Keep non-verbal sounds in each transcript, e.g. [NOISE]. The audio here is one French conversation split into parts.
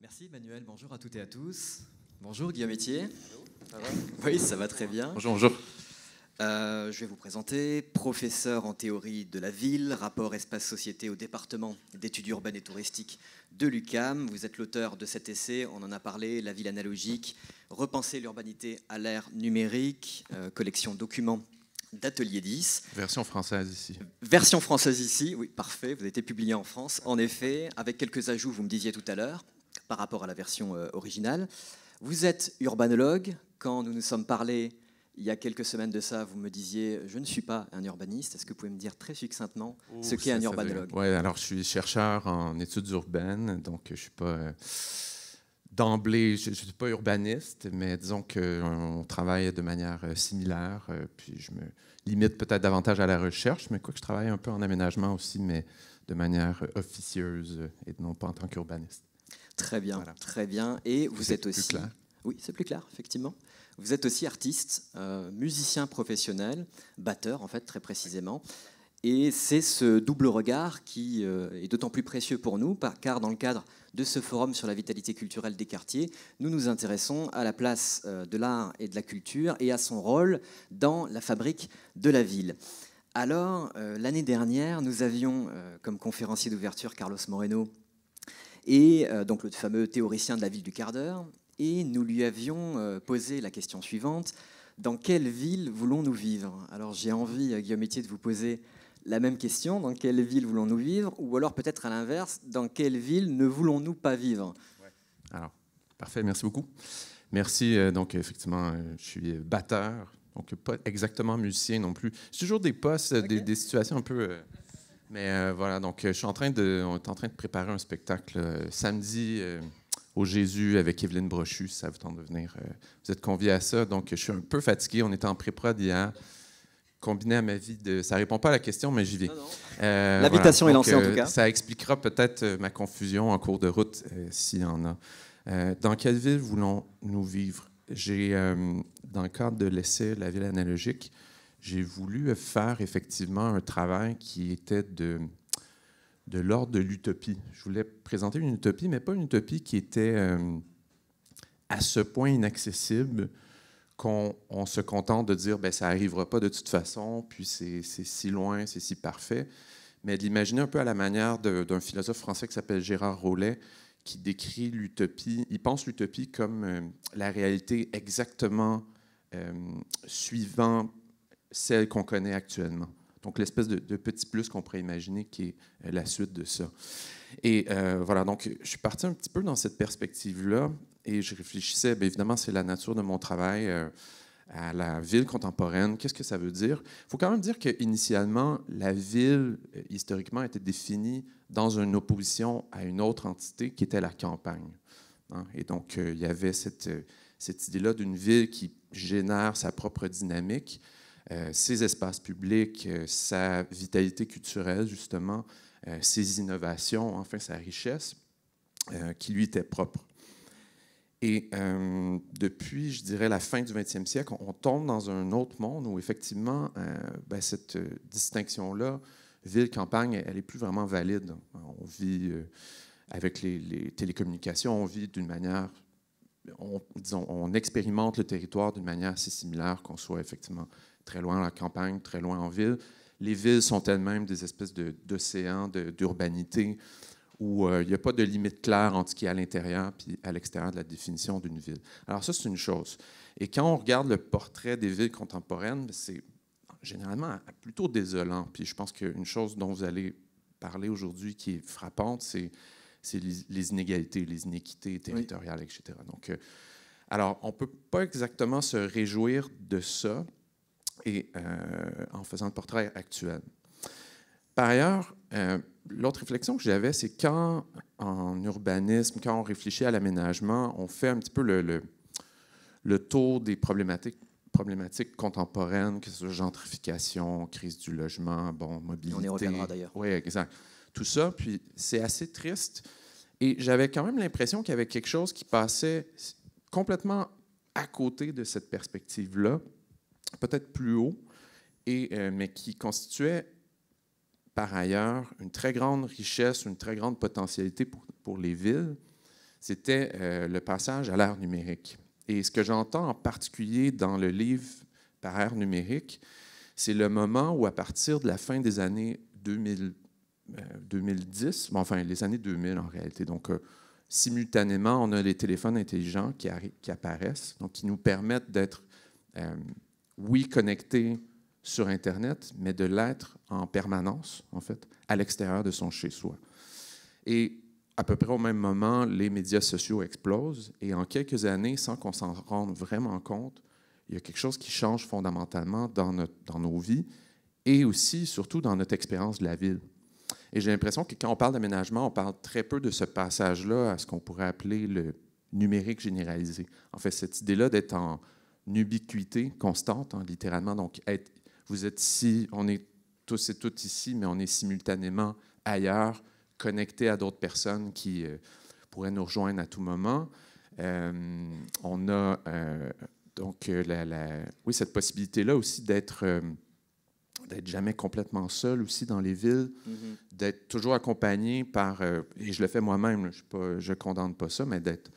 Merci Emmanuel, bonjour à toutes et à tous. Bonjour Guillaume Métier. Ça va oui, ça va très bien. Bonjour, bonjour. Euh, je vais vous présenter, professeur en théorie de la ville, rapport espace-société au département d'études urbaines et touristiques de l'UCAM. Vous êtes l'auteur de cet essai, on en a parlé, La ville analogique, repenser l'urbanité à l'ère numérique, euh, collection documents d'Atelier 10. Version française ici. Version française ici, oui, parfait, vous avez été publié en France, en effet, avec quelques ajouts, vous me disiez tout à l'heure, par rapport à la version euh, originale. Vous êtes urbanologue. Quand nous nous sommes parlé il y a quelques semaines de ça, vous me disiez Je ne suis pas un urbaniste. Est-ce que vous pouvez me dire très succinctement ce qu'est un urbanologue Oui, alors je suis chercheur en études urbaines, donc je ne suis pas. Euh, d'emblée, je ne suis pas urbaniste, mais disons qu'on euh, travaille de manière similaire. puis je me limite peut-être davantage à la recherche, mais quoi je travaille un peu en aménagement aussi, mais de manière officieuse et non pas en tant qu'urbaniste. Très bien, très bien. Et vous êtes aussi. Oui, c'est plus clair, effectivement. Vous êtes aussi artiste, euh, musicien professionnel, batteur en fait très précisément. Et c'est ce double regard qui euh, est d'autant plus précieux pour nous, car dans le cadre de ce forum sur la vitalité culturelle des quartiers, nous nous intéressons à la place euh, de l'art et de la culture et à son rôle dans la fabrique de la ville. Alors, l'année dernière, nous avions comme conférencier d'ouverture Carlos Moreno, et euh, donc le fameux théoricien de la ville du quart d'heure, et nous lui avions euh, posé la question suivante dans quelle ville voulons-nous vivre Alors j'ai envie, euh, Guillaume Métier, de vous poser la même question dans quelle ville voulons-nous vivre Ou alors peut-être à l'inverse, dans quelle ville ne voulons-nous pas vivre Alors, parfait, merci beaucoup. Merci. Donc, effectivement, je suis batteur, donc pas exactement musicien non plus. C'est toujours des postes, des situations un peu. Mais euh, voilà, donc euh, je suis en train de, on est en train de préparer un spectacle euh, samedi au Jésus avec Evelyne Brochu, si ça vous tente de venir. vous êtes conviés à ça, donc je suis un peu fatigué. On était en pré-prod hier. Combiné à ma vie de. Ça répond pas à la question, mais j'y vais. L'invitation est lancée en tout cas. Ça expliquera peut-être ma confusion en cours de route, s'il y en a. dans quelle ville voulons-nous vivre? J'ai, dans le cadre de l'essai La ville analogique, j'ai voulu faire effectivement un travail qui était de, de l'ordre de l'utopie. Je voulais présenter une utopie, mais pas une utopie qui était euh, à ce point inaccessible qu'on se contente de dire ben ça n'arrivera pas de toute façon, puis c'est si loin, c'est si parfait, mais d'imaginer l'imaginer un peu à la manière d'un philosophe français qui s'appelle Gérard Rollet, qui décrit l'utopie, il pense l'utopie comme euh, la réalité exactement euh, suivant celle qu'on connaît actuellement. Donc, l'espèce de, petit plus qu'on pourrait imaginer qui est euh, la suite de ça. Et euh, voilà, donc je suis parti un petit peu dans cette perspective-là et je réfléchissais, bien évidemment, c'est la nature de mon travail euh, à la ville contemporaine. Qu'est-ce que ça veut dire? Il faut quand même dire qu'initialement, la ville, historiquement, était définie dans une opposition à une autre entité qui était la campagne. Hein. Et donc, il y avait cette idée-là d'une ville qui génère sa propre dynamique ses euh, espaces publics, euh, sa vitalité culturelle, justement, euh, ses innovations, enfin sa richesse, qui lui était propre. Et depuis, je dirais, la fin du 20e siècle, on, tombe dans un autre monde où effectivement, ben, cette distinction-là, ville-campagne, elle n'est plus vraiment valide. On vit avec les, télécommunications, on vit d'une manière, on, disons, on expérimente le territoire d'une manière assez similaire qu'on soit effectivement très loin en la campagne, très loin en ville. Les villes sont elles-mêmes des espèces d'océans de, d'urbanité où euh, il n'y a pas de limite claire entre ce qui est à l'intérieur puis à l'extérieur de la définition d'une ville. Alors ça, c'est une chose. Et quand on regarde le portrait des villes contemporaines, ben, c'est généralement plutôt désolant. Puis je pense qu'une chose dont vous allez parler aujourd'hui qui est frappante, c'est les inégalités, les inéquités territoriales, etc. Donc, euh, alors, on ne peut pas exactement se réjouir de ça, et euh, en faisant le portrait actuel. Par ailleurs, euh, l'autre réflexion que j'avais, c'est quand en urbanisme, quand on réfléchit à l'aménagement, on fait un petit peu le, le, tour des problématiques problématiques contemporaines, que ce soit gentrification, crise du logement, bon, mobilité. On y reviendra d'ailleurs. Oui, exact. Tout ça, puis c'est assez triste. Et j'avais quand même l'impression qu'il y avait quelque chose qui passait complètement à côté de cette perspective-là, peut-être plus haut, et, euh, mais qui constituait par ailleurs une très grande richesse, une très grande potentialité pour, les villes, c'était euh, le passage à l'ère numérique. Et ce que j'entends en particulier dans le livre par ère numérique, c'est le moment où, à partir de la fin des années 2000, 2010, euh, enfin les années 2000 en réalité, donc simultanément, on a les téléphones intelligents qui, qui, apparaissent, donc qui nous permettent d'être oui, connecté sur Internet, mais de l'être en permanence, en fait, à l'extérieur de son chez-soi. Et à peu près au même moment, les médias sociaux explosent et en quelques années, sans qu'on s'en rende vraiment compte, il y a quelque chose qui change fondamentalement dans, notre, dans nos vies et aussi, surtout, dans notre expérience de la ville. Et j'ai l'impression que quand on parle d'aménagement, on parle très peu de ce passage-là à ce qu'on pourrait appeler le numérique généralisé. En fait, cette idée-là d'être en ubiquité constante, hein, littéralement. Donc, vous êtes ici, on est tous et toutes ici, mais on est simultanément ailleurs, connectés à d'autres personnes qui euh, pourraient nous rejoindre à tout moment. Euh, on a euh, donc oui, cette possibilité-là aussi d'être d'être jamais complètement seul aussi dans les villes, mm-hmm. d'être toujours accompagné par, et je le fais moi-même, je ne condamne pas ça, mais d'être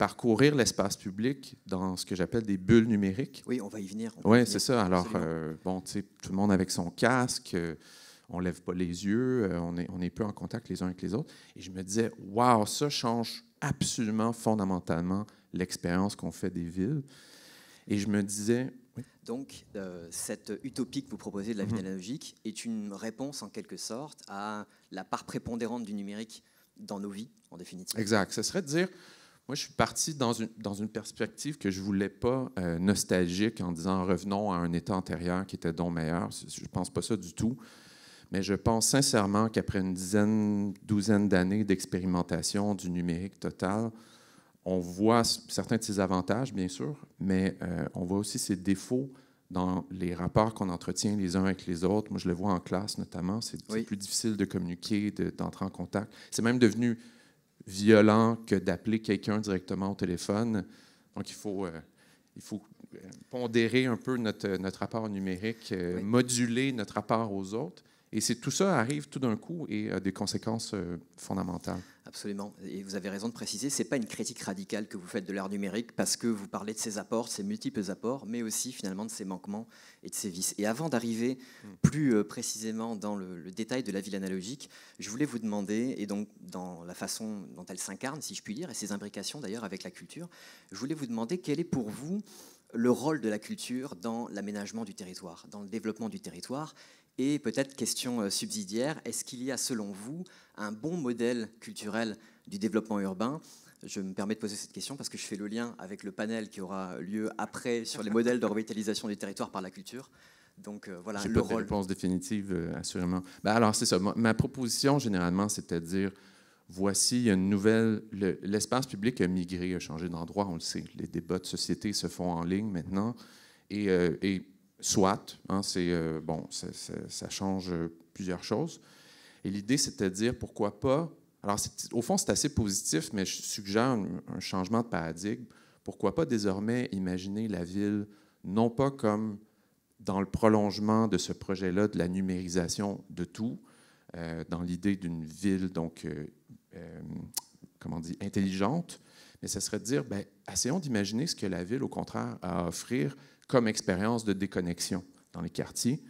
parcourir l'espace public dans ce que j'appelle des bulles numériques. Oui, on va y venir. Oui, c'est ça. Alors, euh, bon, tu sais, tout le monde avec son casque, euh, on ne lève pas les yeux, euh, on, est, on est peu en contact les uns avec les autres. Et je me disais, waouh, ça change absolument fondamentalement l'expérience qu'on fait des villes. Et je me disais. Donc, cette utopie que vous proposez de la mm-hmm. vie analogique est une réponse en quelque sorte à la part prépondérante du numérique dans nos vies, en définitive. Exact. Ce serait de dire moi, je suis parti dans une, dans une perspective que je ne voulais pas euh, nostalgique en disant revenons à un état antérieur qui était donc meilleur. Je ne pense pas ça du tout. Mais je pense sincèrement qu'après une dizaine, douzaine d'années d'expérimentation du numérique total, on voit certains de ses avantages, bien sûr, mais euh, on voit aussi ses défauts dans les rapports qu'on entretient les uns avec les autres. Moi, je le vois en classe notamment. C'est plus difficile de communiquer, d'entrer en contact. C'est même devenu violent que d'appeler quelqu'un directement au téléphone. Donc, il faut, euh, il faut euh, pondérer un peu notre, notre rapport numérique, euh, moduler notre rapport aux autres. Et tout ça arrive tout d'un coup et a des conséquences fondamentales. Absolument. Et vous avez raison de préciser, ce n'est pas une critique radicale que vous faites de l'art numérique parce que vous parlez de ses apports, de ses multiples apports, mais aussi finalement de ses manquements et de ses vices. Et avant d'arriver hmm. plus euh, précisément dans le, détail de la ville analogique, je voulais vous demander, et donc dans la façon dont elle s'incarne, si je puis dire, et ses imbrications d'ailleurs avec la culture, je voulais vous demander quel est pour vous le rôle de la culture dans l'aménagement du territoire, dans le développement du territoire, et peut-être question euh, subsidiaire, est-ce qu'il y a selon vous un bon modèle culturel du développement urbain je me permets de poser cette question parce que je fais le lien avec le panel qui aura lieu après sur les modèles de revitalisation du territoires par la culture. Donc euh, voilà le pas rôle. De réponse définitive, euh, assurément. Ben, alors c'est ça. Ma, proposition généralement, c'est de dire voici une nouvelle. L'espace public a migré, a changé d'endroit. On le sait. Les débats de société se font en ligne maintenant. Et, euh, et Soit, hein, c'est euh, bon, ça, change euh, plusieurs choses. Et l'idée, c'est de dire pourquoi pas. Alors, au fond, c'est assez positif, mais je suggère un, changement de paradigme. Pourquoi pas désormais imaginer la ville non pas comme dans le prolongement de ce projet-là de la numérisation de tout, euh, dans l'idée d'une ville donc comment on dit, intelligente, mais ce serait de dire, ben, essayons d'imaginer ce que la ville, au contraire, a à offrir comme expérience de déconnexion dans les quartiers,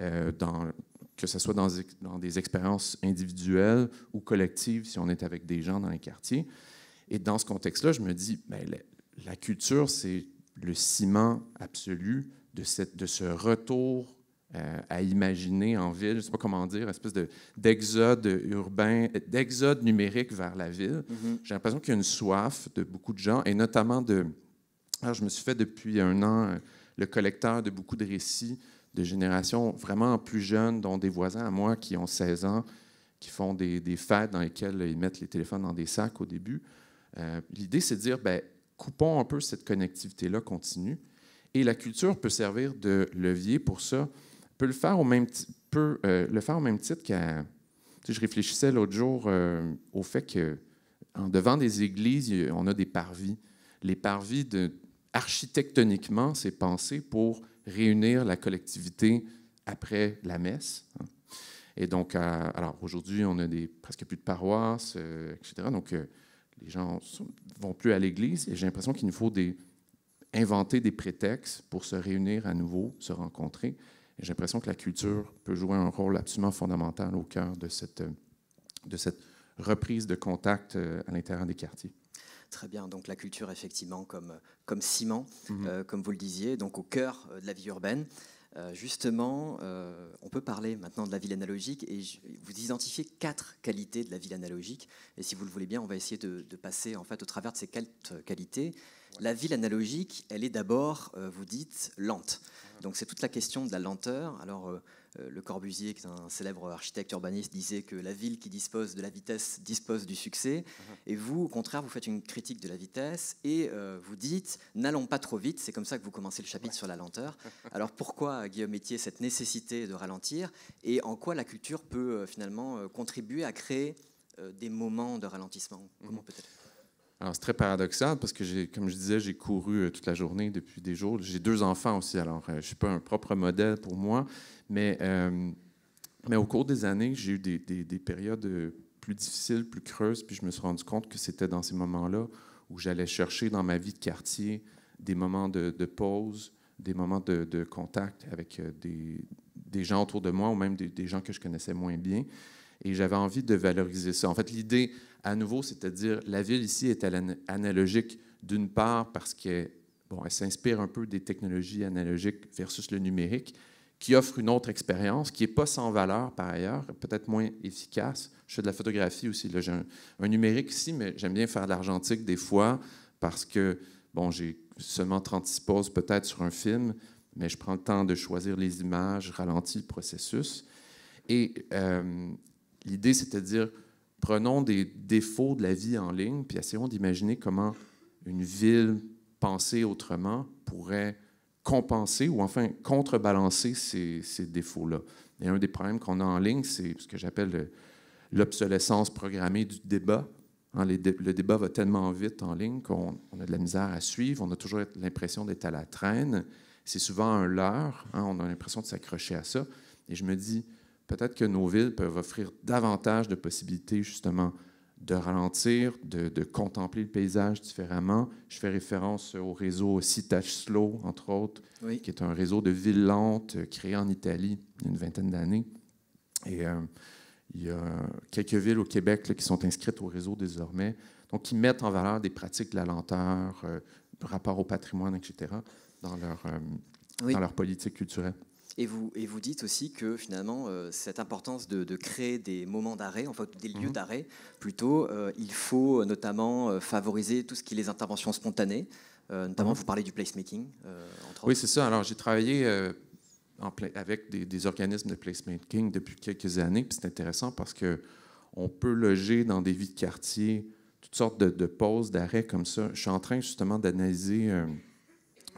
euh, dans, que ce soit dans, dans, des expériences individuelles ou collectives si on est avec des gens dans les quartiers. Et dans ce contexte-là, je me dis, ben, la, culture, c'est le ciment absolu de, cette, de ce retour euh, à imaginer en ville, je ne sais pas comment dire, espèce espèce d'exode urbain, d'exode numérique vers la ville. Mm-hmm. J'ai l'impression qu'il y a une soif de beaucoup de gens, et notamment de... Alors, je me suis fait depuis un an euh, le collecteur de beaucoup de récits de générations vraiment plus jeunes, dont des voisins à moi qui ont 16 ans, qui font des, des fêtes dans lesquelles ils mettent les téléphones dans des sacs au début. Euh, l'idée, c'est de dire, ben, coupons un peu cette connectivité-là continue. Et la culture peut servir de levier pour ça, peut le faire au même, peut, euh, le faire au même titre qu'à... je réfléchissais l'autre jour euh, au fait que en devant des églises, on a des parvis. Les parvis de, architectoniquement, c'est pensé pour réunir la collectivité après la messe. Hein. Et donc, euh, alors aujourd'hui, on a des, presque plus de paroisses, euh, etc. Donc, euh, les gens vont plus à l'église et j'ai l'impression qu'il nous faut inventer des prétextes pour se réunir à nouveau, se rencontrer. j'ai l'impression que la culture peut jouer un rôle absolument fondamental au cœur de cette reprise de contact à l'intérieur des quartiers. Très bien, donc la culture, effectivement, comme, comme ciment, mhm. euh, comme vous le disiez, donc au cœur euh, de la vie urbaine. Euh, justement, on peut parler maintenant de la ville analogique et vous identifiez quatre qualités de la ville analogique. Et si vous le voulez bien, on va essayer de, passer en fait au travers de ces quatre qualités. La ville analogique, elle est d'abord, vous dites, lente. Donc c'est toute la question de la lenteur. Alors euh, le Corbusier, qui est un célèbre architecte urbaniste, disait que la ville qui dispose de la vitesse dispose du succès. Mhm. Et vous, au contraire, vous faites une critique de la vitesse et euh, vous dites n'allons pas trop vite. C'est comme ça que vous commencez le chapitre sur la lenteur. [LAUGHS] Alors pourquoi, Guillaume Métier, cette nécessité de ralentir et en quoi la culture peut euh, finalement contribuer à créer des moments de ralentissement mhm. Comment peut-être alors, c'est très paradoxal parce que, comme je disais, j'ai couru euh, toute la journée depuis des jours. J'ai deux enfants aussi, alors euh, je ne suis pas un propre modèle pour moi. Mais, euh, mais au cours des années, j'ai eu des, des, périodes plus difficiles, plus creuses, puis je me suis rendu compte que c'était dans ces moments-là où j'allais chercher dans ma vie de quartier des moments de, pause, des moments de, de contact avec des, des, gens autour de moi ou même des, gens que je connaissais moins bien. Et j'avais envie de valoriser ça. En fait, l'idée, à nouveau, c'est-à-dire la ville ici est analogique d'une part parce qu'elle bon, elle s'inspire un peu des technologies analogiques versus le numérique, qui offre une autre expérience, qui n'est pas sans valeur par ailleurs, peut-être moins efficace. Je fais de la photographie aussi. J'ai un, numérique ici, mais j'aime bien faire de l'argentique des fois parce que bon, j'ai seulement 36 poses peut-être sur un film, mais je prends le temps de choisir les images, ralentis le processus. Et euh, l'idée, cest de dire, prenons des défauts de la vie en ligne, puis essayons d'imaginer comment une ville pensée autrement pourrait compenser ou enfin contrebalancer ces, défauts-là. Et un des problèmes qu'on a en ligne, c'est ce que j'appelle l'obsolescence programmée du débat. Hein, le débat va tellement vite en ligne qu'on a de la misère à suivre, on a toujours l'impression d'être à la traîne. C'est souvent un leurre, hein, on a l'impression de s'accrocher à ça. Et je me dis, peut-être que nos villes peuvent offrir davantage de possibilités justement de ralentir, de, contempler le paysage différemment. Je fais référence au réseau Citage Slow, entre autres, qui est un réseau de villes lentes euh, créé en Italie il y a une vingtaine d'années. Et euh, il y a quelques villes au Québec qui sont inscrites au réseau désormais, donc qui mettent en valeur des pratiques de la lenteur, euh, par rapport au patrimoine, etc., dans leur, dans leur politique culturelle. Et vous, dites aussi que finalement, euh, cette importance de, créer des moments d'arrêt, en fait, des lieux mhm. d'arrêt, plutôt, euh, il faut euh, notamment favoriser tout ce qui est les interventions spontanées. notamment, mhm. vous parlez du placemaking. oui, c'est ça. Alors, j'ai travaillé avec des, organismes de placemaking depuis quelques années. C'est intéressant parce que on peut loger dans des vies de quartier toutes sortes de, pauses, d'arrêts comme ça. Je suis en train justement d'analyser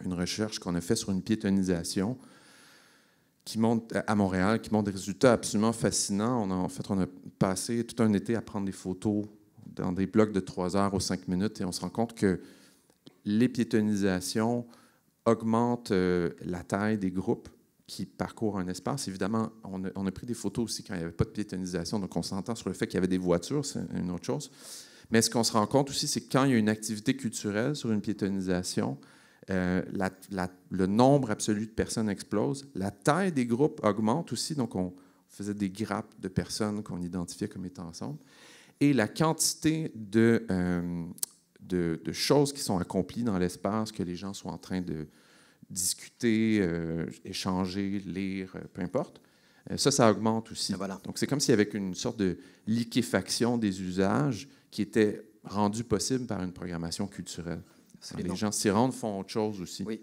une recherche qu'on a faite sur une piétonisation qui montent à Montréal, qui monte des résultats absolument fascinants. On en fait, on a passé tout un été à prendre des photos dans des blocs de 3 heures ou 5 minutes et on se rend compte que les piétonnisations augmentent euh, la taille des groupes qui parcourent un espace. Évidemment, on a, on a pris des photos aussi quand il n'y avait pas de piétonisation, donc on s'entend sur le fait qu'il y avait des voitures, c'est une autre chose. Mais ce qu'on se rend compte aussi, c'est que quand il y a une activité culturelle sur une piétonisation, euh, le nombre absolu de personnes explose, la taille des groupes augmente aussi, donc on faisait des grappes de personnes qu'on identifiait comme étant ensemble, et la quantité de, euh, choses qui sont accomplies dans l'espace, que les gens sont en train de discuter, euh, échanger, lire, peu importe, ça, ça augmente aussi. Donc, c'est comme s'il y avait une sorte de liquéfaction des usages qui était rendue possible par une programmation culturelle les gens s'y rendent, font autre chose aussi. Oui,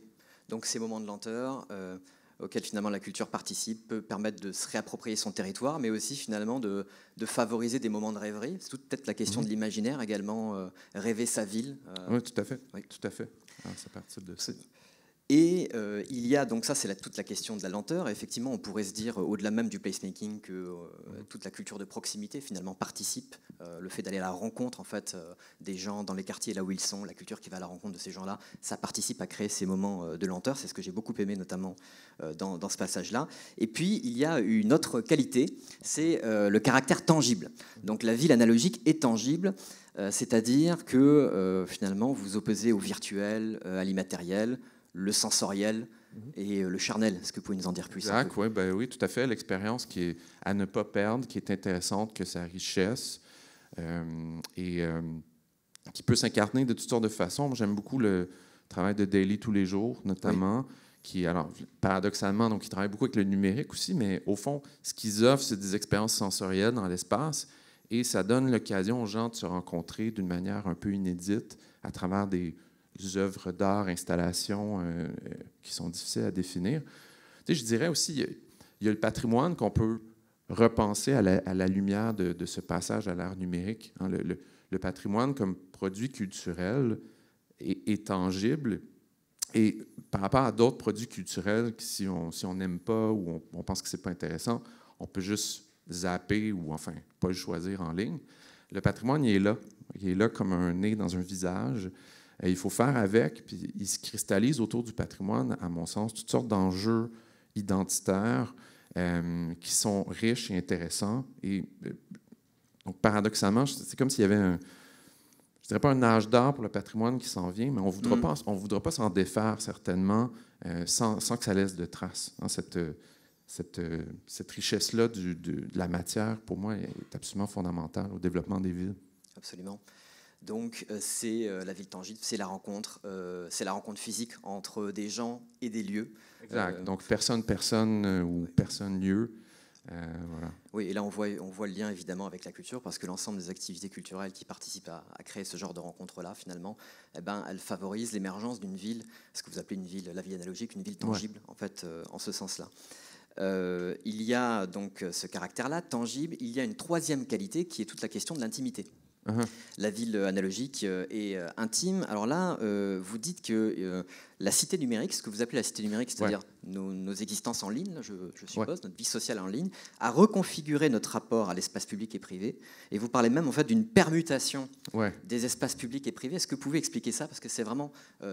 donc ces moments de lenteur euh, auxquels finalement la culture participe peut permettre de se réapproprier son territoire, mais aussi finalement de, favoriser des moments de rêverie. C'est peut-être la question mhm. de l'imaginaire également, euh, rêver sa ville. Euh. oui, tout à fait. Tout à fait. Alors, ah, de... Et euh, il y a donc ça, c'est toute la question de la lenteur. Et effectivement, on pourrait se dire, euh, au-delà même du placemaking, que euh, mm-hmm. toute la culture de proximité finalement participe. le fait d'aller à la rencontre en fait des gens dans les quartiers là où ils sont, la culture qui va à la rencontre de ces gens-là, ça participe à créer ces moments de lenteur. C'est ce que j'ai beaucoup aimé notamment dans, ce passage-là. Et puis il y a une autre qualité, c'est le caractère tangible. Donc la ville analogique est tangible c'est-à-dire que finalement vous opposez au virtuel, à l'immatériel, le sensoriel mhm. et euh, le charnel. Est-ce que vous pouvez nous en dire plus exact, oui, ben oui, tout à fait. L'expérience qui est à ne pas perdre, qui est intéressante, que sa richesse euh, et euh, qui peut s'incarner de toutes sortes de façons. J'aime beaucoup le travail de Daily tous les jours, notamment. Qui, alors, paradoxalement, donc, il travaille beaucoup avec le numérique aussi, mais au fond, ce qu'ils offrent, c'est des expériences sensorielles dans l'espace et ça donne l'occasion aux gens de se rencontrer d'une manière un peu inédite à travers des, des œuvres d'art, installations euh, euh, qui sont difficiles à définir. Tu sais, je dirais aussi, il y a le patrimoine qu'on peut repenser à la, lumière de, ce passage à l'art numérique. Hein. le, patrimoine comme produit culturel est, tangible. Et par rapport à d'autres produits culturels, si on si n'aime pas ou on, pense que c'est pas intéressant, on peut juste zapper ou enfin pas le choisir en ligne. Le patrimoine, il est là. Il est là comme un nez dans un visage il faut faire avec, puis il se cristallise autour du patrimoine, à mon sens, toutes sortes d'enjeux identitaires euh, qui sont riches et intéressants. Et euh, donc, paradoxalement, c'est comme s'il y avait un, je dirais pas un âge d'art pour le patrimoine qui s'en vient, mais on voudra mm. pas, on voudra pas s'en défaire certainement euh, sans, sans, que ça laisse de traces. Hein. cette, cette, cette richesse-là de, de la matière, pour moi, est absolument fondamentale au développement des villes. Absolument. Donc euh, c'est euh, la ville tangible, c'est la rencontre, euh, c'est la rencontre physique entre des gens et des lieux. Donc personne, personne ou personne lieu. Oui, et là on voit, on voit le lien évidemment avec la culture parce que l'ensemble des activités culturelles qui participent à, créer ce genre de rencontre-là, finalement, eh ben, elles favorisent l'émergence d'une ville, ce que vous appelez une ville, la ville analogique, une ville tangible, en fait, en ce sens-là. il y a donc ce caractère-là, tangible, il y a une troisième qualité qui est toute la question de l'intimité. La ville analogique et euh, euh, intime. Alors là, euh, vous dites que la cité numérique, ce que vous appelez la cité numérique, c'est-à-dire nos, existences en ligne, je, suppose, notre vie sociale en ligne, a reconfiguré notre rapport à l'espace public et privé. Et vous parlez même en fait d'une permutation des espaces publics et privés. Est-ce que vous pouvez expliquer ça Parce que c'est vraiment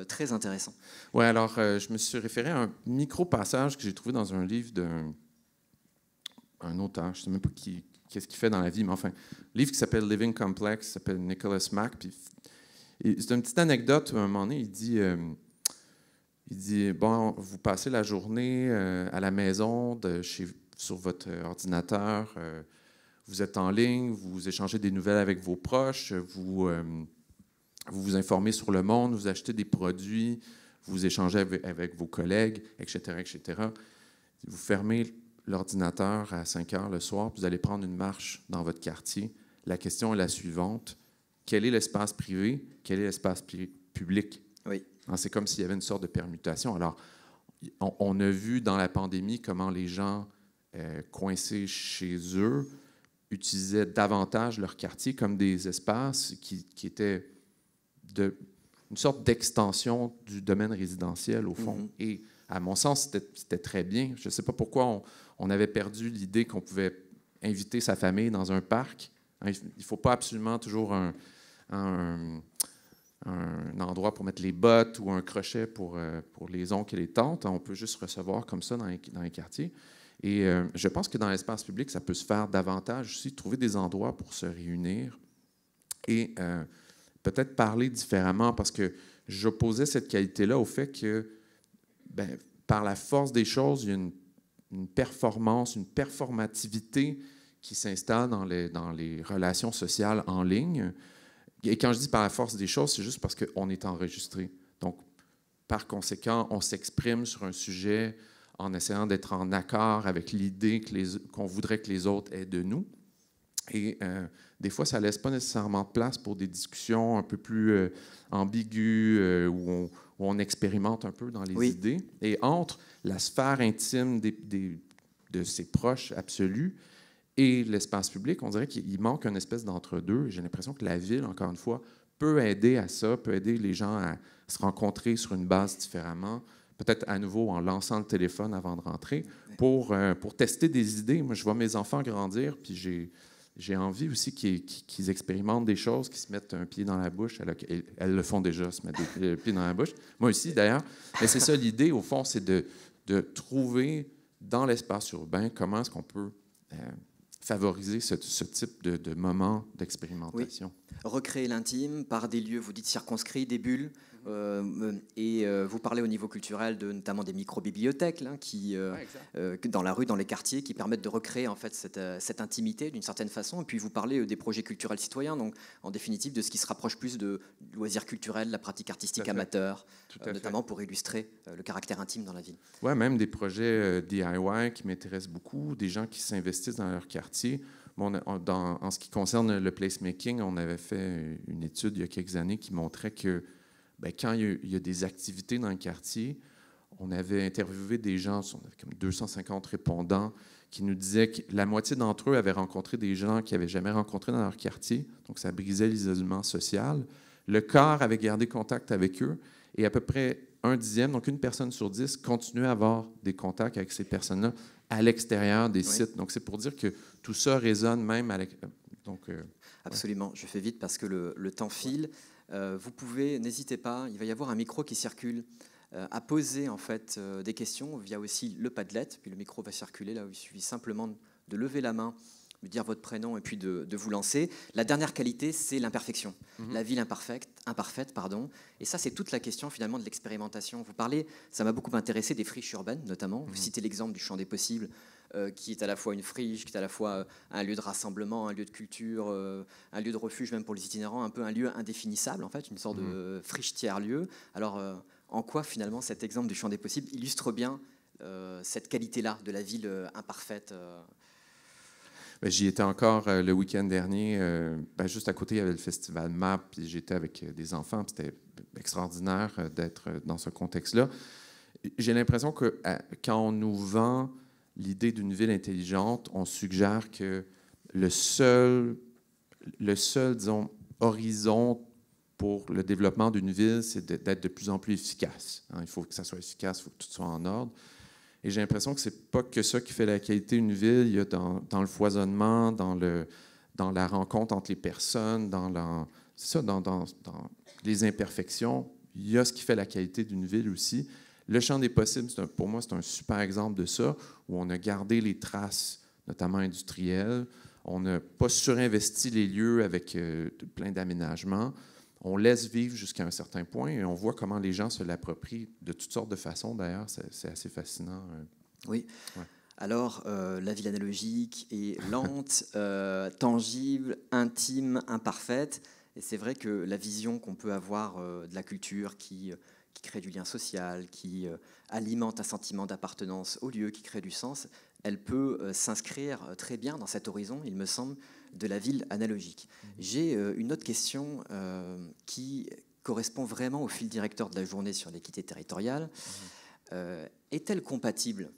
très intéressant. Oui, alors je me suis référé à un micro-passage que j'ai trouvé dans un livre d'un un auteur, je ne sais même pas qui, qu'est-ce qu'il fait dans la vie, mais enfin, livre qui s'appelle Living Complex, s'appelle Nicholas Mack, puis c'est une petite anecdote à un moment donné, il dit, euh, il dit bon, vous passez la journée euh, à la maison, de chez, sur votre ordinateur, euh, vous êtes en ligne, vous échangez des nouvelles avec vos proches, vous vous, informez sur le monde, vous achetez des produits, vous échangez avec, avec vos collègues, etc., etc. Vous fermez l'ordinateur à 5 heures le soir, vous allez prendre une marche dans votre quartier, la question est la suivante. Quel est l'espace privé? Quel est l'espace public? Oui. C'est comme s'il y avait une sorte de permutation. Alors, on, a vu dans la pandémie comment les gens euh, coincés chez eux utilisaient davantage leur quartier comme des espaces qui, qui étaient de une sorte d'extension du domaine résidentiel, au fond. Mhm. Et à mon sens, c'était très bien. Je ne sais pas pourquoi on, avait perdu l'idée qu'on pouvait inviter sa famille dans un parc. Hein, il ne faut pas absolument toujours un, un, endroit pour mettre les bottes ou un crochet pour, euh, pour les oncles et les tantes. On peut juste recevoir comme ça dans les, dans quartiers. Et euh, je pense que dans l'espace public, ça peut se faire davantage aussi, trouver des endroits pour se réunir et euh, peut-être parler différemment parce que j'opposais cette qualité-là au fait que, ben, par la force des choses, il y a une, performance, une performativité qui s'installe dans les, dans les relations sociales en ligne. Et quand je dis par la force des choses, c'est juste parce qu'on est enregistré. Donc, par conséquent, on s'exprime sur un sujet en essayant d'être en accord avec l'idée qu'on voudrait que les autres aient de nous. Et euh, des fois, ça laisse pas nécessairement de place pour des discussions un peu plus euh, ambiguës euh, où, on, expérimente un peu dans les idées. Et entre la sphère intime de ses proches absolus et l'espace public, on dirait qu'il manque une espèce d'entre-deux. J'ai l'impression que la ville, encore une fois, peut aider à ça, peut aider les gens à se rencontrer sur une base différemment, peut-être à nouveau en lançant le téléphone avant de rentrer, pour, euh, pour tester des idées. Moi, je vois mes enfants grandir, puis j'ai j'ai envie aussi qu'ils expérimentent des choses, qu'ils se mettent un pied dans la bouche. Elles, le font déjà, se mettent un euh, pied dans la bouche. Moi aussi, d'ailleurs. Mais c'est ça l'idée, au fond, c'est de, trouver dans l'espace urbain comment est-ce qu'on peut euh, favoriser ce, ce, type de, de moment d'expérimentation. Recréer l'intime par des lieux, vous dites circonscrits, des bulles, euh, et euh, vous parlez au niveau culturel de notamment des micro-bibliothèques qui, euh, dans la rue, dans les quartiers, qui permettent de recréer en fait cette, intimité d'une certaine façon. Et puis vous parlez des projets culturels citoyens, donc en définitive de ce qui se rapproche plus de loisirs culturels, la pratique artistique amateur, notamment pour illustrer le caractère intime dans la ville. Ouais, même des projets DIY qui m'intéressent beaucoup, des gens qui s'investissent dans leur quartier. Bon, dans, en ce qui concerne le placemaking, on avait fait une étude il y a quelques années qui montrait que ben, quand il y, a, des activités dans le quartier, on avait interviewé des gens, on avait comme 250 répondants, qui nous disaient que la moitié d'entre eux avaient rencontré des gens qu'ils n'avaient jamais rencontrés dans leur quartier, donc ça brisait l'isolement social. Le corps avait gardé contact avec eux et à peu près un dixième, donc une personne sur dix, continuait à avoir des contacts avec ces personnes-là à l'extérieur des sites. Donc c'est pour dire que tout ça résonne même à euh, Donc, euh, Absolument, je fais vite parce que le temps file. Euh, vous pouvez, n'hésitez pas, il va y avoir un micro qui circule euh, à poser en fait euh, des questions via aussi le Padlet, puis le micro va circuler là où il suffit simplement de lever la main de dire votre prénom et puis de, vous lancer. La dernière qualité, c'est l'imperfection, mhm. la ville imparfaite, imparfaite, pardon. Et ça, c'est toute la question finalement de l'expérimentation. Vous parlez, ça m'a beaucoup intéressé des friches urbaines notamment. Vous mhm. citez l'exemple du champ des possibles euh, qui est à la fois une friche, qui est à la fois euh, un lieu de rassemblement, un lieu de culture, euh, un lieu de refuge même pour les itinérants, un peu un lieu indéfinissable en fait, une sorte de mmh. friche tiers-lieu. Alors en quoi finalement cet exemple du champ des possibles illustre bien cette qualité-là de la ville imparfaite ben, J'y étais encore le week-end dernier. Ben, juste à côté, il y avait le festival MAP, j'étais avec des enfants. C'était extraordinaire d'être dans ce contexte-là. J'ai l'impression que quand on nous vend l'idée d'une ville intelligente, on suggère que le seul, horizon pour le développement d'une ville, c'est d'être de plus en plus efficace. Hein. il faut que ça soit efficace, il faut que tout soit en ordre. Et j'ai l'impression que c'est pas que ça qui fait la qualité d'une ville. Il y a dans, le foisonnement, dans, la rencontre entre les personnes, dans les imperfections, il y a ce qui fait la qualité d'une ville aussi. Le champ des possibles, pour moi, c'est un super exemple de ça, où on a gardé les traces, notamment industrielles. On n'a pas surinvesti les lieux avec euh, plein d'aménagements. On laisse vivre jusqu'à un certain point et on voit comment les gens se l'approprient de toutes sortes de façons. D'ailleurs, c'est assez fascinant. Euh. Oui. Alors, euh, la ville analogique est lente, [LAUGHS] tangible, intime, imparfaite. Et c'est vrai que la vision qu'on peut avoir de la culture qui qui crée du lien social, qui euh, alimente un sentiment d'appartenance au lieu, qui crée du sens, elle peut euh, s'inscrire euh, très bien dans cet horizon, il me semble, de la ville analogique. Mhm. J'ai une autre question qui correspond vraiment au fil directeur de la journée sur l'équité territoriale. Mhm. Est-elle compatible,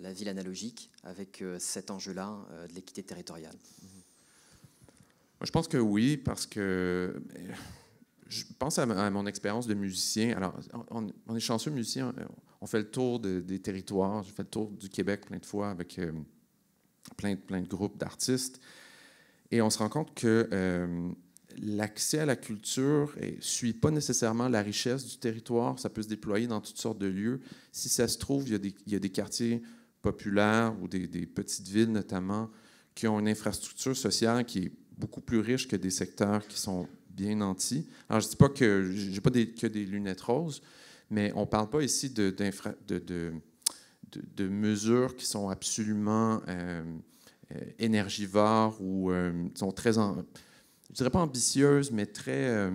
la ville analogique, avec cet enjeu-là de l'équité territoriale Je pense que oui, parce que je pense à, mon expérience de musicien. Alors, on, est chanceux musicien, euh, on, fait le tour des territoires. J'ai fait le tour du Québec plein de fois avec euh, plein, de, plein de groupes d'artistes. Et on se rend compte que euh, l'accès à la culture ne suit pas nécessairement la richesse du territoire. Ça peut se déployer dans toutes sortes de lieux. Si ça se trouve, il y a des, il des quartiers populaires ou des, petites villes notamment qui ont une infrastructure sociale qui est beaucoup plus riche que des secteurs qui sont bien nantis. Alors, je ne dis pas que j'ai pas que des lunettes roses, mais on ne parle pas ici de, de, de, mesures qui sont absolument euh, euh, énergivores ou qui euh, sont très, je ne dirais pas ambitieuses, mais très,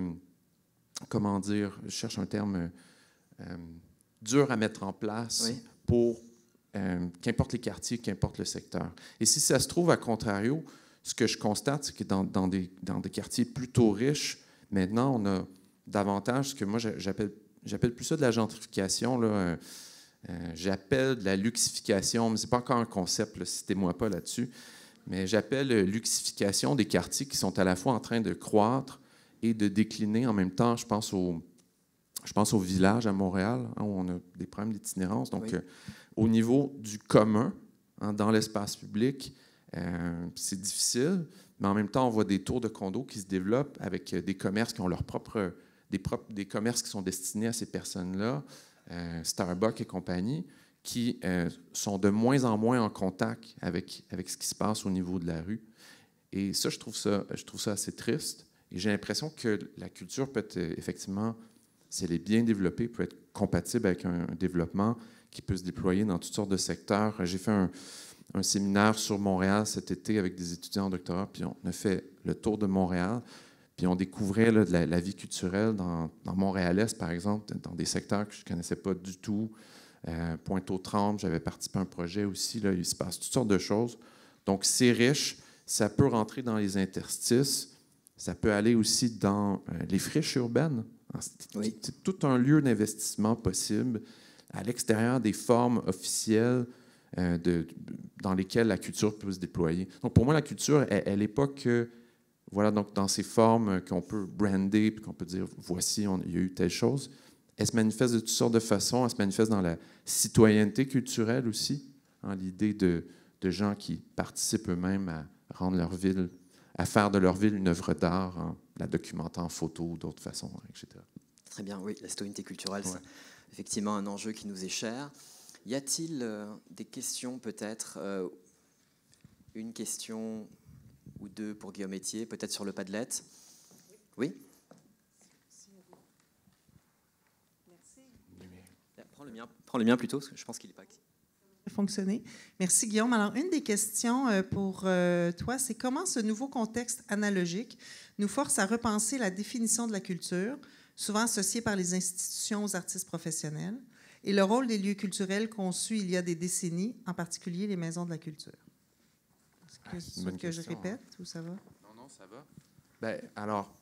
comment dire, je cherche un terme dur à mettre en place pour qu'importe les quartiers, qu'importe le secteur. Et si ça se trouve, à contrario, ce que je constate, c'est que dans, des, quartiers plutôt riches, maintenant, on a davantage ce que moi j'appelle plus ça de la gentrification. Euh, j'appelle de la luxification, mais ce n'est pas encore un concept, citez-moi pas là-dessus, mais j'appelle euh, luxification des quartiers qui sont à la fois en train de croître et de décliner en même temps. Je pense au, je pense au village à Montréal, hein, où on a des problèmes d'itinérance. Donc, euh, au niveau du commun, hein, dans l'espace public, euh, c'est difficile, mais en même temps, on voit des tours de condos qui se développent avec euh, des commerces qui ont leur propres, des, propres, des commerces qui sont destinés à ces personnes-là, euh, Starbucks et compagnie, qui sont de moins en moins en contact avec, avec ce qui se passe au niveau de la rue. Et ça, je trouve ça, je trouve ça assez triste. Et j'ai l'impression que la culture peut être, effectivement, si elle est bien développée, peut être compatible avec un, un développement qui peut se déployer dans toutes sortes de secteurs. J'ai fait un, un séminaire sur Montréal cet été avec des étudiants en doctorat, puis on a fait le tour de Montréal, puis on découvrait la, vie culturelle dans, dans Montréal-Est, par exemple, dans des secteurs que je ne connaissais pas du tout. Euh, Pointe-aux-Trembles, j'avais participé à un projet aussi, là, il se passe toutes sortes de choses. Donc, c'est riche, ça peut rentrer dans les interstices, ça peut aller aussi dans euh, les friches urbaines. Ah, c'est tout un lieu d'investissement possible à l'extérieur des formes officielles euh, de, dans lesquelles la culture peut se déployer. Donc pour moi, la culture, elle n'est pas que, voilà, donc dans ces formes qu'on peut brander, qu'on peut dire, voici, il y a eu telle chose. Elle se manifeste de toutes sortes de façons. Elle se manifeste dans la citoyenneté culturelle aussi, en hein, l'idée de, de, gens qui participent eux-mêmes à rendre leur ville, à faire de leur ville une œuvre d'art, en hein, la documentant en photo, ou d'autres façons, etc. Très bien, oui, la citoyenneté culturelle, c'est effectivement un enjeu qui nous est cher. Y a-t-il euh, des questions peut-être euh, Une question ou deux pour Guillaume Etier, peut-être sur le Padlet Oui Prends le, mien, prends le mien plutôt, parce que je pense qu'il n'est pas fonctionné. Merci Guillaume. Alors, une des questions euh, pour toi, c'est comment ce nouveau contexte analogique nous force à repenser la définition de la culture, souvent associée par les institutions aux artistes professionnels, et le rôle des lieux culturels conçus il y a des décennies, en particulier les maisons de la culture. Est-ce que, ah, je hein. répète ou ça va? Non, non, ça va. Ben, alors,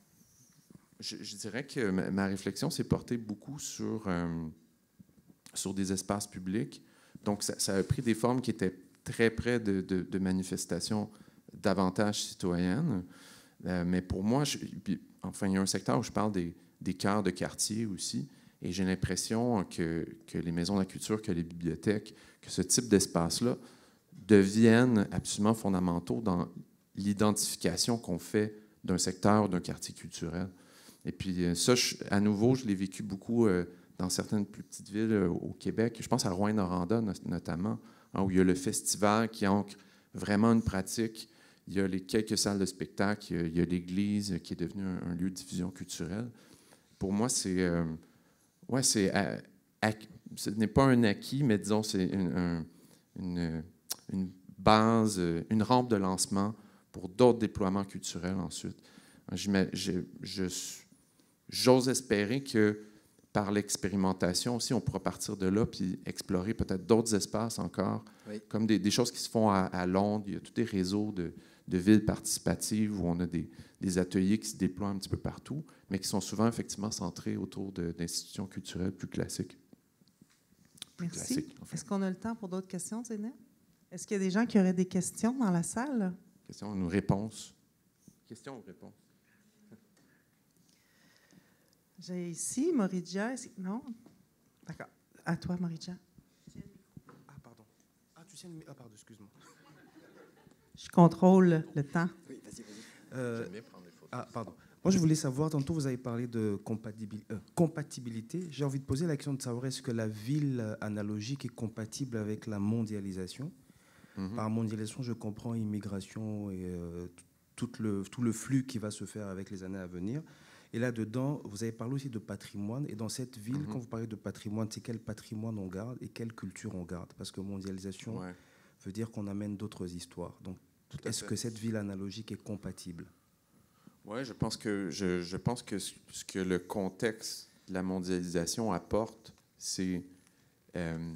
je, dirais que ma, réflexion s'est portée beaucoup sur, euh, sur des espaces publics. Donc, ça, a pris des formes qui étaient très près de, de, manifestations davantage citoyennes. Euh, mais pour moi, enfin, il y a un secteur où je parle des, des cœurs de quartier aussi. Et j'ai l'impression que, les maisons de la culture, que les bibliothèques, que ce type d'espace-là deviennent absolument fondamentaux dans l'identification qu'on fait d'un secteur, d'un quartier culturel. Et puis euh, ça, à nouveau, je l'ai vécu beaucoup euh, dans certaines plus petites villes euh, au Québec. Je pense à rouyn noranda notamment, hein, où il y a le festival qui ancre vraiment une pratique. Il y a les quelques salles de spectacle, il y a l'église qui est devenue un, lieu de diffusion culturelle. Pour moi, c'est ouais, c'est euh, ce n'est pas un acquis, mais disons, c'est une, une, base, euh, une rampe de lancement pour d'autres déploiements culturels ensuite. Hein, j'ose espérer que par l'expérimentation aussi, on pourra partir de là puis explorer peut-être d'autres espaces encore, comme des, choses qui se font à, à Londres. Il y a tous des réseaux de, de villes participatives où on a des, des, ateliers qui se déploient un petit peu partout, mais qui sont souvent effectivement centrés autour d'institutions culturelles plus classiques. Merci. Est-ce qu'on a le temps pour d'autres questions, Zéna? Est-ce qu'il y a des gens qui auraient des questions dans la salle? Question ou réponse? Question ou réponse? [LAUGHS] J'ai ici Moridja. Non? D'accord. À toi, Moridja. Ah, pardon. Ah, tu sais, ah, pardon, excuse-moi. Je contrôle le temps. Oui, vas-y, vas-y. Euh, ah, pardon. Moi, je voulais savoir, tantôt vous avez parlé de euh, compatibilité. J'ai envie de poser la question de savoir est-ce que la ville euh, analogique est compatible avec la mondialisation mhm. Par mondialisation, je comprends immigration et tout, le, tout le flux qui va se faire avec les années à venir. Et là-dedans, vous avez parlé aussi de patrimoine. Et dans cette ville, mhm. quand vous parlez de patrimoine, c'est quel patrimoine on garde et quelle culture on garde Parce que mondialisation veut dire qu'on amène d'autres histoires. Donc, est-ce que cette ville analogique est compatible Oui, je pense que, je, pense que ce que le contexte de la mondialisation apporte, c'est euh,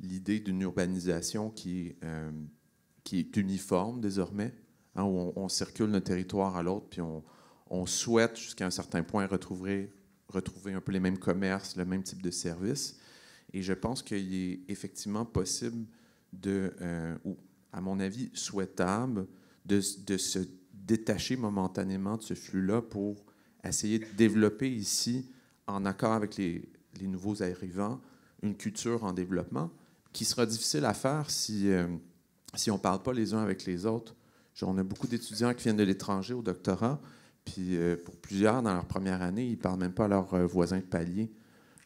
l'idée d'une urbanisation qui, euh, qui est uniforme désormais, hein, où on, circule d'un territoire à l'autre, puis on, souhaite jusqu'à un certain point retrouver, retrouver un peu les mêmes commerces, le même type de services. Et je pense qu'il est effectivement possible de, euh, à mon avis, souhaitable de, se détacher momentanément de ce flux-là pour essayer de développer ici, en accord avec les, nouveaux arrivants, une culture en développement qui sera difficile à faire si, euh, si on ne parle pas les uns avec les autres. on a beaucoup d'étudiants qui viennent de l'étranger au doctorat, puis euh, pour plusieurs, dans leur première année, ils ne parlent même pas à leurs euh, voisins de palier.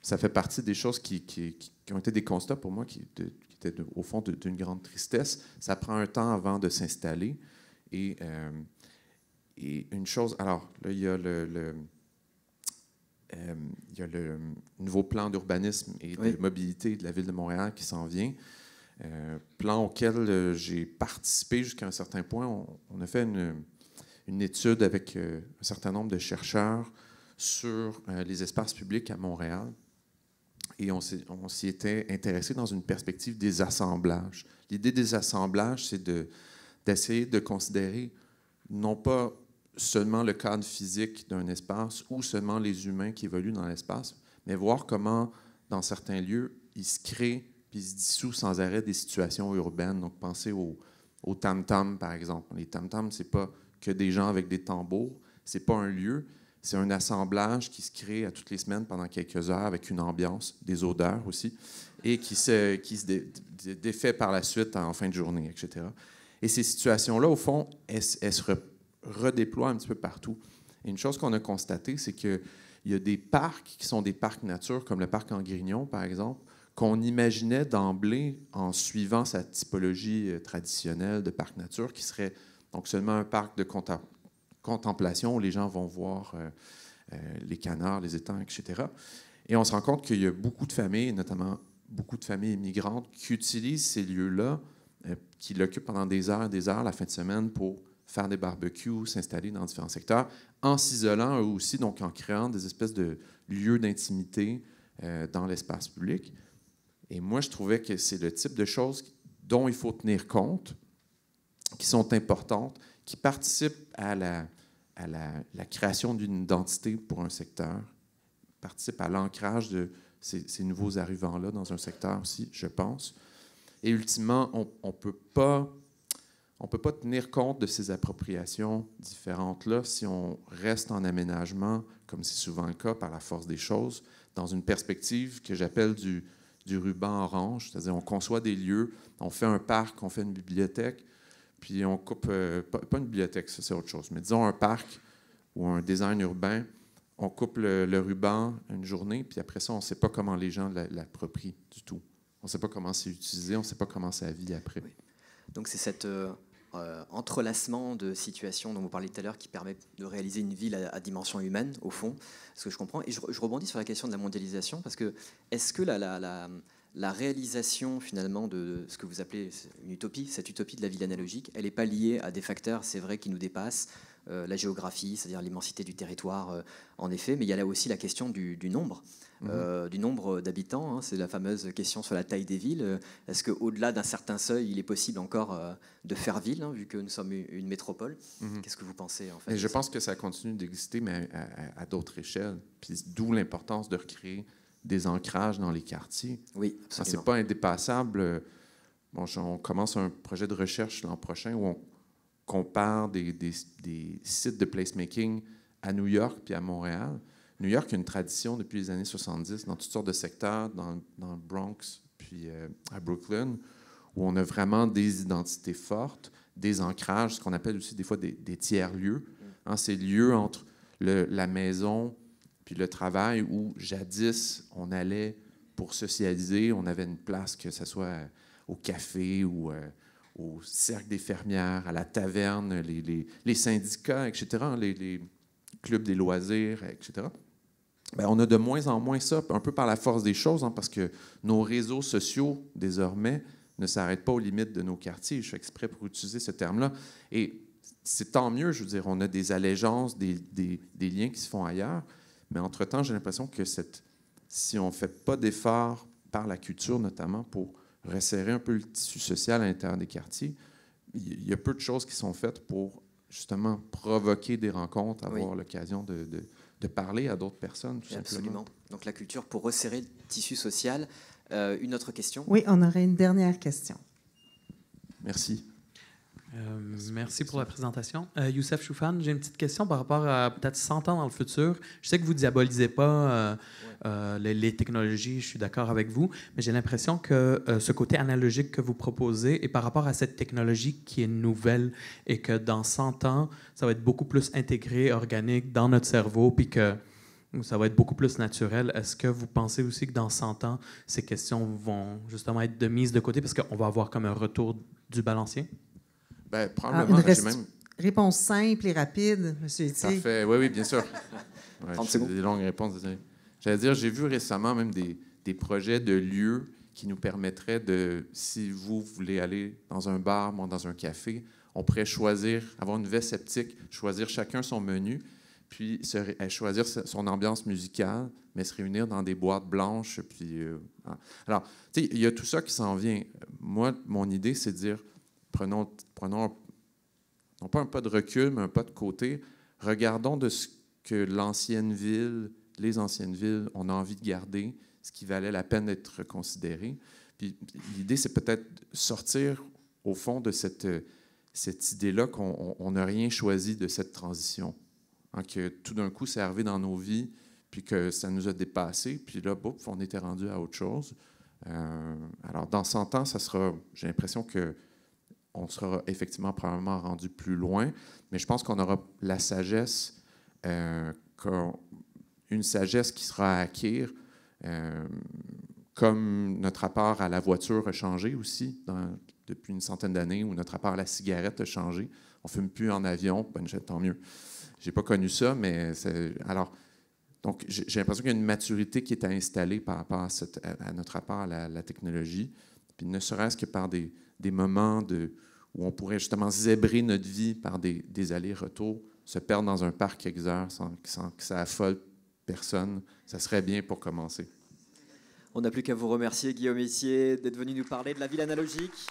Ça fait partie des choses qui, ont été des constats pour moi qui, peut-être au fond d'une grande tristesse. Ça prend un temps avant de s'installer. Et, euh, une chose, alors là, euh, il y a le, nouveau plan d'urbanisme et de mobilité de la ville de Montréal qui s'en vient. Euh, plan auquel j'ai participé jusqu'à un certain point. On, a fait une, étude avec un certain nombre de chercheurs sur les espaces publics à Montréal et on s'y était intéressé dans une perspective des assemblages. L'idée des assemblages, c'est d'essayer de, considérer non pas seulement le cadre physique d'un espace ou seulement les humains qui évoluent dans l'espace, mais voir comment, dans certains lieux, ils se créent puis se dissoutent sans arrêt des situations urbaines. Donc, pensez aux au tam-tam, par exemple. Les tam-tams, c'est pas que des gens avec des tambours, c'est pas un lieu, c'est un assemblage qui se crée à toutes les semaines pendant quelques heures avec une ambiance, des odeurs aussi, et qui se, qui se défait par la suite en fin de journée, etc. Et ces situations-là, au fond, elles, se redéploient un petit peu partout. Et une chose qu'on a constatée, c'est qu'il y a des parcs qui sont des parcs nature, comme le parc en Grignon, par exemple, qu'on imaginait d'emblée en suivant sa typologie euh, traditionnelle de parc nature, qui serait donc seulement un parc de contemplation où les gens vont voir euh, euh, les canards, les étangs, etc. Et on se rend compte qu'il y a beaucoup de familles, notamment beaucoup de familles immigrantes, qui utilisent ces lieux-là, euh, qui l'occupent pendant des heures et des heures la fin de semaine pour faire des barbecues, s'installer dans différents secteurs, en s'isolant eux aussi, donc en créant des espèces de lieux d'intimité dans l'espace public. Et moi, je trouvais que c'est le type de choses dont il faut tenir compte, qui sont importantes, qui participent à la, création d'une identité pour un secteur, participent à l'ancrage de ces, nouveaux arrivants-là dans un secteur aussi, je pense. Et ultimement, on ne on peut, pas, peut pas tenir compte de ces appropriations différentes-là si on reste en aménagement, comme c'est souvent le cas par la force des choses, dans une perspective que j'appelle du, du ruban orange, c'est-à-dire on conçoit des lieux, on fait un parc, on fait une bibliothèque, puis on coupe, euh, pas, une bibliothèque, ça c'est autre chose, mais disons un parc ou un design urbain, on coupe le, ruban une journée, puis après ça, on ne sait pas comment les gens l'approprient du tout. On ne sait pas comment c'est utilisé, on ne sait pas comment ça vit après. Donc c'est cet euh, euh, entrelacement de situations dont vous parliez tout à l'heure qui permet de réaliser une ville à, dimension humaine, au fond, ce que je comprends. Et je, rebondis sur la question de la mondialisation, parce que est-ce que la, la la réalisation finalement de ce que vous appelez une utopie, cette utopie de la ville analogique, elle n'est pas liée à des facteurs, c'est vrai, qui nous dépassent, euh, la géographie, c'est-à-dire l'immensité du territoire, euh, en effet, mais il y a là aussi la question du, nombre, mhm. euh, du nombre d'habitants, hein, c'est la fameuse question sur la taille des villes. Est-ce qu'au-delà d'un certain seuil, il est possible encore de faire ville, hein, vu que nous sommes une métropole mhm. Qu'est-ce que vous pensez en fait Je pense que ça continue d'exister, mais à, d'autres échelles, d'où l'importance de recréer des ancrages dans les quartiers. Oui, absolument. C'est pas indépassable. Euh, bon, on commence un projet de recherche l'an prochain où on compare des, sites de placemaking à New York puis à Montréal. New York a une tradition depuis les années 70 dans toutes sortes de secteurs, dans, le Bronx puis euh, à Brooklyn, où on a vraiment des identités fortes, des ancrages, ce qu'on appelle aussi des fois des, tiers-lieux. Mm. Hein, ces lieux entre la maison, puis le travail où jadis on allait pour socialiser, on avait une place, que ce soit euh, au café ou euh, au cercle des fermières, à la taverne, les, syndicats, etc., hein, les, clubs des loisirs, etc. Ben, on a de moins en moins ça, un peu par la force des choses, hein, parce que nos réseaux sociaux, désormais, ne s'arrêtent pas aux limites de nos quartiers. Je suis exprès pour utiliser ce terme-là. Et c'est tant mieux, je veux dire, on a des allégeances, des liens qui se font ailleurs, mais entre-temps, j'ai l'impression que si on ne fait pas d'efforts par la culture notamment pour resserrer un peu le tissu social à l'intérieur des quartiers, il y a peu de choses qui sont faites pour justement provoquer des rencontres, avoir l'occasion de, parler à d'autres personnes. Tout Absolument. Donc la culture pour resserrer le tissu social. Euh, une autre question Oui, on aurait une dernière question. Merci. Euh, merci, pour la présentation. Euh, Youssef Choufan, j'ai une petite question par rapport à peut-être 100 ans dans le futur. Je sais que vous ne diabolisez pas euh, les, technologies, je suis d'accord avec vous, mais j'ai l'impression que ce côté analogique que vous proposez et par rapport à cette technologie qui est nouvelle et que dans 100 ans, ça va être beaucoup plus intégré, organique dans notre cerveau, puis que ça va être beaucoup plus naturel. Est-ce que vous pensez aussi que dans 100 ans, ces questions vont justement être de mise de côté parce qu'on va avoir comme un retour du balancier? Ben, ah, probablement. Réponse simple et rapide, M. Parfait. Oui, oui, bien sûr. [LAUGHS] c'est des longues réponses. J'allais dire, j'ai vu récemment même des, projets de lieux qui nous permettraient de, si vous voulez aller dans un bar, moi dans un café, on pourrait choisir, avoir une veste sceptique, choisir chacun son menu, puis eh, choisir son ambiance musicale, mais se réunir dans des boîtes blanches. Puis, euh, ah. alors, tu sais, il y a tout ça qui s'en vient. Moi, mon idée, c'est de dire, prenons, non pas un pas de recul, mais un pas de côté. Regardons de ce que l'ancienne ville, les anciennes villes, on a envie de garder, ce qui valait la peine d'être considéré. Puis l'idée, c'est peut-être sortir au fond de cette, cette idée-là qu'on n'a rien choisi de cette transition. Hein, que tout d'un coup, c'est arrivé dans nos vies, puis que ça nous a dépassé, puis là, bouf, on était rendu à autre chose. Euh, alors, dans 100 ans, ça sera, j'ai l'impression que on sera effectivement probablement rendu plus loin, mais je pense qu'on aura la sagesse, euh, une sagesse qui sera à acquérir, euh, comme notre rapport à la voiture a changé aussi depuis une centaine d'années, ou notre rapport à la cigarette a changé. On fume plus en avion, ben, tant mieux. J'ai pas connu ça, mais alors. Donc, j'ai l'impression qu'il y a une maturité qui est installée par rapport à, à notre rapport à la, technologie, puis ne serait-ce que par des, des moments de, où on pourrait justement zébrer notre vie par des, allers-retours, se perdre dans un parc exerce sans, sans que ça affole personne, ça serait bien pour commencer. On n'a plus qu'à vous remercier, Guillaume Essier, d'être venu nous parler de la ville analogique.